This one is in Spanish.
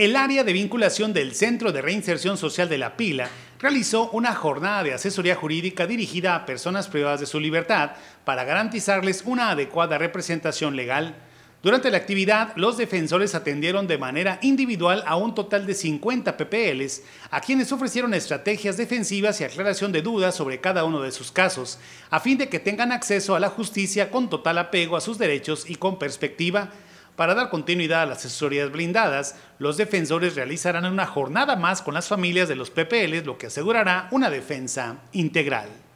El área de vinculación del Centro de Reinserción Social de La Pila realizó una jornada de asesoría jurídica dirigida a personas privadas de su libertad para garantizarles una adecuada representación legal. Durante la actividad, los defensores atendieron de manera individual a un total de 50 PPLs, a quienes ofrecieron estrategias defensivas y aclaración de dudas sobre cada uno de sus casos, a fin de que tengan acceso a la justicia con total apego a sus derechos y con perspectiva. Para dar continuidad a las asesorías blindadas, los defensores realizarán una jornada más con las familias de los PPLs, lo que asegurará una defensa integral.